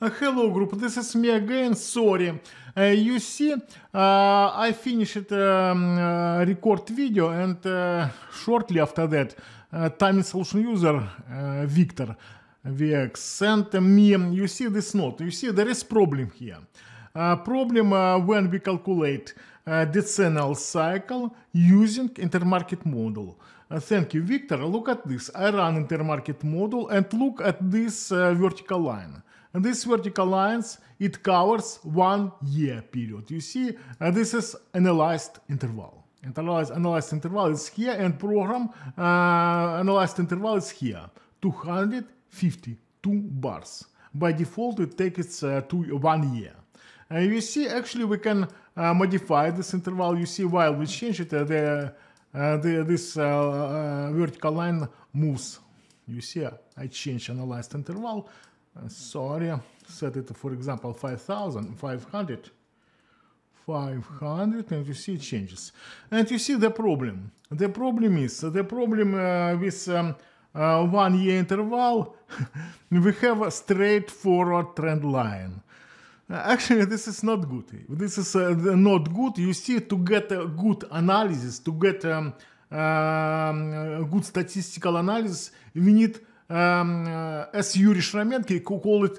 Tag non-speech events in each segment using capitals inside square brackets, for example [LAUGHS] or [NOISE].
hello group, this is me again, sorry. Uh, you see, uh, I finished um, uh, record video and shortly after that, time solution user Victor VX sent me, you see this note, you see there is problem here. problem when we calculate decennial cycle using intermarket model. Uh, thank you, Victor. Look at this. I run intermarket model and look at this uh, vertical line. And this vertical lines, it covers one year period. You see, uh, this is analyzed interval. Analyzed, analyzed interval is here and program uh, analyzed interval is here. 252 bars. By default, it takes uh, to one year. And you see, actually, we can uh, modify this interval. You see, while we change it, uh, the, uh, the, this vertical line moves. You see, I change analyzed interval. Uh, sorry, set it for example 5000, 500, 500 and you see changes. And you see the problem. The problem is, the problem uh, with um, uh, one year interval, [LAUGHS] we have a straightforward trend line. Uh, actually, this is not good. This is uh, not good. You see, to get a good analysis, to get um, um, a good statistical analysis, we need as Yuri Shramenko call it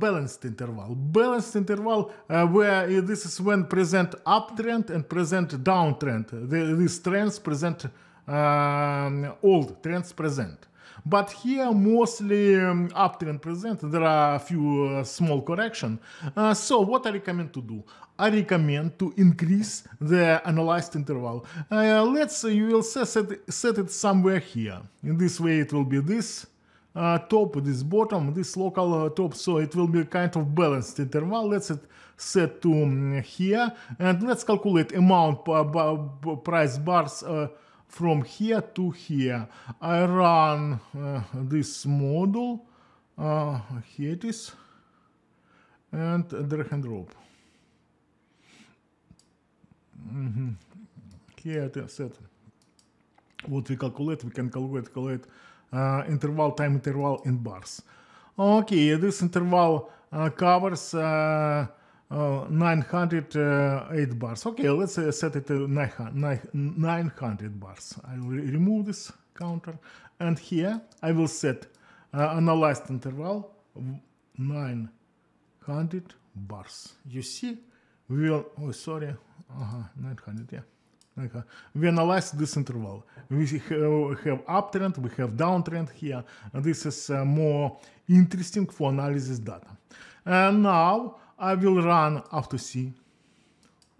balanced interval. Balanced interval uh, where this is when present uptrend and present downtrend. The, these trends present um, old trends present. But here mostly um, uptrend present. There are a few uh, small correction. Uh, so what I recommend to do? I recommend to increase the analyzed interval. Uh, let's say uh, you will set, set it somewhere here. In this way it will be this uh, top, this bottom, this local uh, top, so it will be kind of balanced interval. Let's set to um, here and let's calculate amount per, per, per price bars uh, from here to here. I run uh, this model, uh, here it is, and drag and drop. Mm -hmm. Here it is set. What we calculate, we can calculate, calculate uh, interval, time interval in bars. Okay, this interval uh, covers uh, uh, 908 uh, bars. Okay, let's uh, set it to 900 bars. I will remove this counter. And here I will set uh, analyzed interval 900 bars. You see, we will, oh, sorry, uh -huh, 900, yeah. Okay. We analyze this interval. Uh, we have uptrend, we have downtrend here. And this is uh, more interesting for analysis data. And now I will run auto C,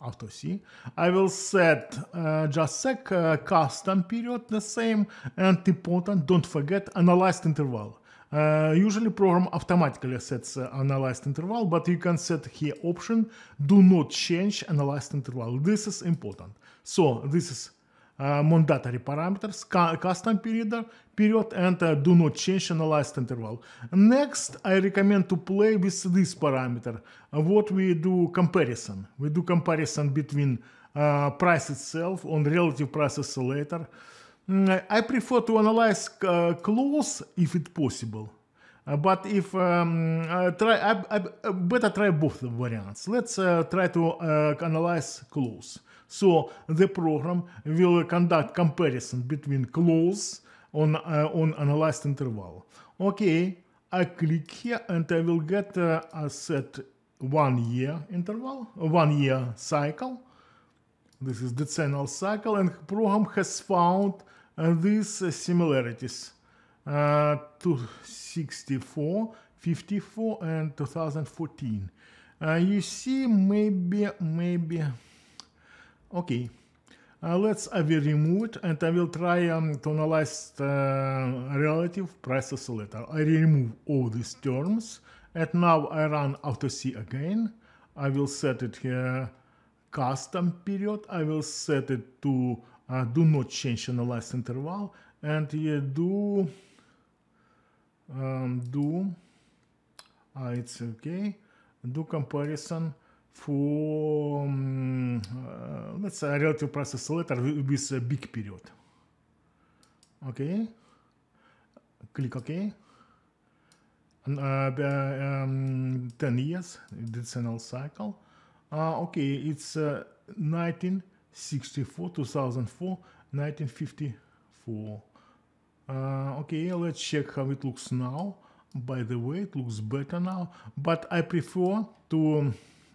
auto C. I will set uh, just sec uh, custom period the same and important, don't forget, analyzed interval. Uh, usually program automatically sets uh, analyzed interval, but you can set here option, do not change analyzed interval. This is important. So this is mandatory э, parameters, custom period, period and uh, do not change analyzed interval. Next, I recommend to play with this parameter. Uh, what we do comparison. We do comparison between э, price itself on relative price oscillator. I prefer to analyze close if it possible. Uh, but if um, uh, try, I, I, uh, better try both variants. Let's try to analyze clause. So the program will conduct comparison between clause on on analyzed interval. Okay, I click here and I will get uh, a set one year interval, one year cycle. This is decennial cycle and program has found uh, these uh, similarities. Uh, 264, 54, and 2014. Uh, you see, maybe, maybe, okay. Uh, let's I will remove it and I will try um, to analyze uh, relative price oscillator. I remove all these terms and now I run auto C again. I will set it here custom period. I will set it to uh, do not change analyze interval and uh, do um, do uh, it's okay do comparison for um, uh, let's say a relative price oscillator with a big period okay click ok and, um, 10 years decimal cycle okay it's 1964 uh, 2004 1954 uh, okay, let's check how it looks now. By the way, it looks better now, but I prefer to,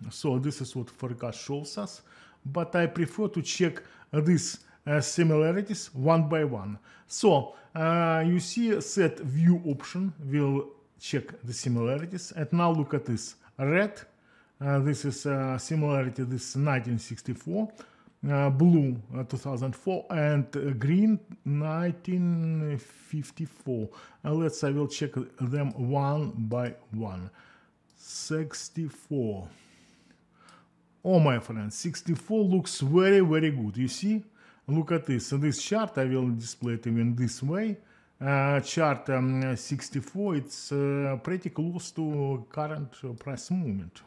so this is what forecast shows us, but I prefer to check these uh, similarities one by one. So uh, you see set view option will check the similarities and now look at this red. Uh, this is uh, similarity, this 1964. Uh, blue uh, 2004 and green 1954 and let's I will check them one by one 64 oh my friend 64 looks very very good you see look at this and this chart I will display it in this way uh, chart um, 64 it's uh, pretty close to current price movement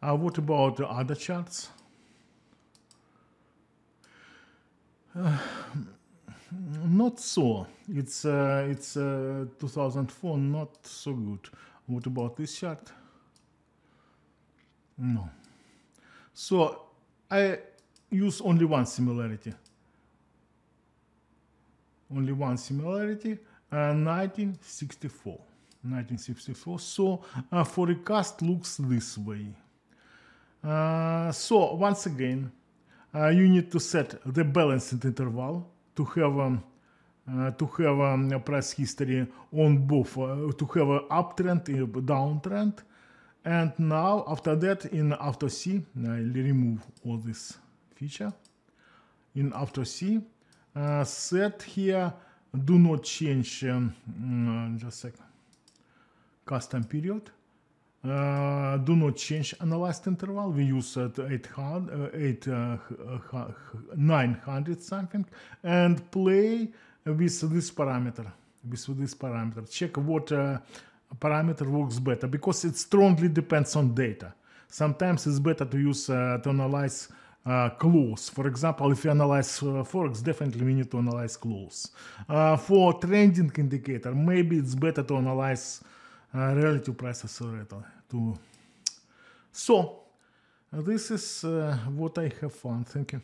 uh, what about other charts Uh, [SIGHS] not so. It's uh, it's uh, 2004. Not so good. What about this chart? No. So I use only one similarity. Only one similarity. Uh, 1964. 1964. So uh, forecast looks this way. Uh, so once again, uh, you need to set the balanced interval to have um, uh, to have um, a uh, price history on both uh, to have an uptrend and downtrend and now after that in after C uh, remove all this feature in after C uh, set here do not change um, uh, just a second custom period uh, do not change analyzed interval. We use at 800, uh, uh 900 something and play with this parameter, with this parameter. Check what uh, parameter works better because it strongly depends on data. Sometimes it's better to use, uh, to analyze uh, close. For example, if you analyze uh, forex, definitely we need to analyze close. Uh, for trending indicator, maybe it's better to analyze uh, relative price accelerator to. So this is uh, what I have found. Thank you.